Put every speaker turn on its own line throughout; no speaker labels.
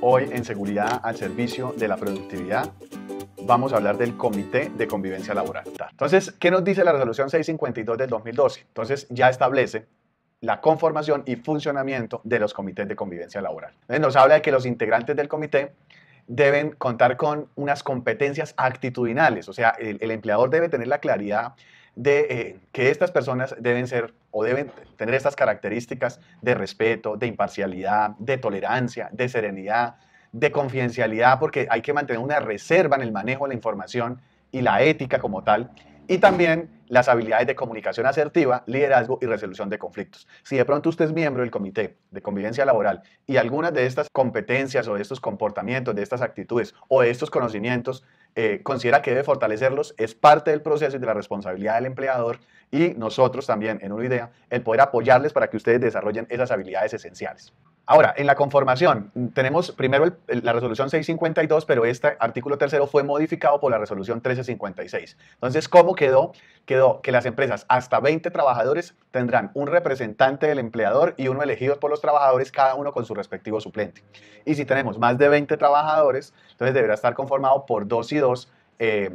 Hoy en Seguridad al Servicio de la Productividad vamos a hablar del Comité de Convivencia Laboral. Entonces, ¿qué nos dice la resolución 652 del 2012? Entonces, ya establece la conformación y funcionamiento de los comités de convivencia laboral. nos habla de que los integrantes del comité deben contar con unas competencias actitudinales, o sea, el, el empleador debe tener la claridad de eh, que estas personas deben ser o deben tener estas características de respeto, de imparcialidad, de tolerancia, de serenidad, de confidencialidad, porque hay que mantener una reserva en el manejo de la información y la ética como tal y también las habilidades de comunicación asertiva, liderazgo y resolución de conflictos. Si de pronto usted es miembro del Comité de Convivencia Laboral y algunas de estas competencias o de estos comportamientos, de estas actitudes o de estos conocimientos eh, considera que debe fortalecerlos, es parte del proceso y de la responsabilidad del empleador y nosotros también en una idea el poder apoyarles para que ustedes desarrollen esas habilidades esenciales. Ahora, en la conformación, tenemos primero la resolución 652, pero este artículo tercero fue modificado por la resolución 1356. Entonces, ¿cómo quedó? Quedó que las empresas hasta 20 trabajadores tendrán un representante del empleador y uno elegido por los trabajadores, cada uno con su respectivo suplente. Y si tenemos más de 20 trabajadores, entonces deberá estar conformado por dos y dos. Eh,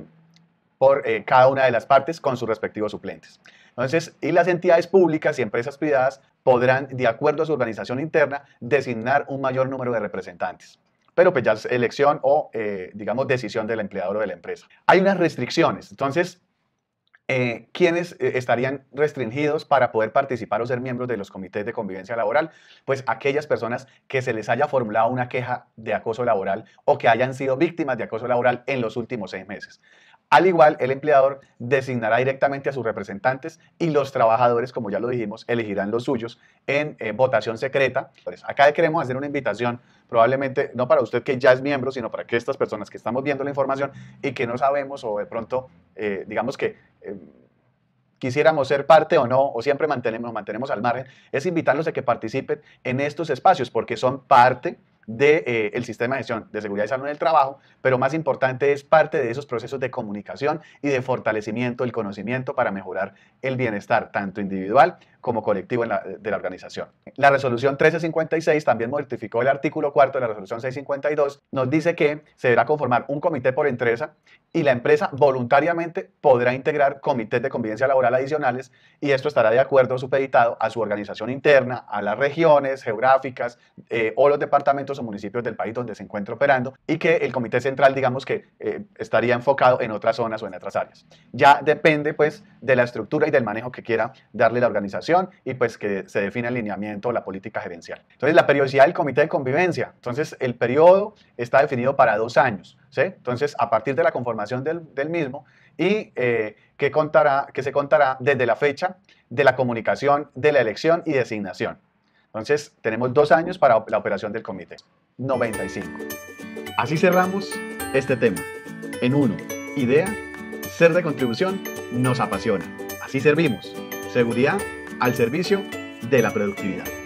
por eh, cada una de las partes con sus respectivos suplentes. Entonces, y las entidades públicas y empresas privadas podrán, de acuerdo a su organización interna, designar un mayor número de representantes. Pero pues ya es elección o, eh, digamos, decisión del empleador o de la empresa. Hay unas restricciones. Entonces, eh, ¿quiénes eh, estarían restringidos para poder participar o ser miembros de los comités de convivencia laboral? Pues aquellas personas que se les haya formulado una queja de acoso laboral o que hayan sido víctimas de acoso laboral en los últimos seis meses. Al igual, el empleador designará directamente a sus representantes y los trabajadores, como ya lo dijimos, elegirán los suyos en eh, votación secreta. acá queremos hacer una invitación, probablemente no para usted que ya es miembro, sino para que estas personas que estamos viendo la información y que no sabemos o de pronto, eh, digamos que... Eh, quisiéramos ser parte o no, o siempre mantenemos, mantenemos al margen, es invitarlos a que participen en estos espacios porque son parte del de, eh, el sistema de gestión de seguridad y salud en el trabajo, pero más importante es parte de esos procesos de comunicación y de fortalecimiento del conocimiento para mejorar el bienestar tanto individual como colectivo de la organización. La resolución 1356 también modificó el artículo cuarto de la resolución 652, nos dice que se deberá conformar un comité por empresa y la empresa voluntariamente podrá integrar comités de convivencia laboral adicionales y esto estará de acuerdo supeditado a su organización interna, a las regiones geográficas eh, o los departamentos o municipios del país donde se encuentra operando y que el comité central, digamos que eh, estaría enfocado en otras zonas o en otras áreas. Ya depende pues de la estructura y del manejo que quiera darle la organización y pues que se define el lineamiento, la política gerencial. Entonces, la periodicidad del comité de convivencia. Entonces, el periodo está definido para dos años. Entonces, a partir de la conformación del, del mismo y eh, que, contará, que se contará desde la fecha de la comunicación, de la elección y designación. Entonces, tenemos dos años para la operación del comité. 95. Así cerramos este tema. En uno, idea, ser de contribución nos apasiona. Así servimos. Seguridad al servicio de la productividad.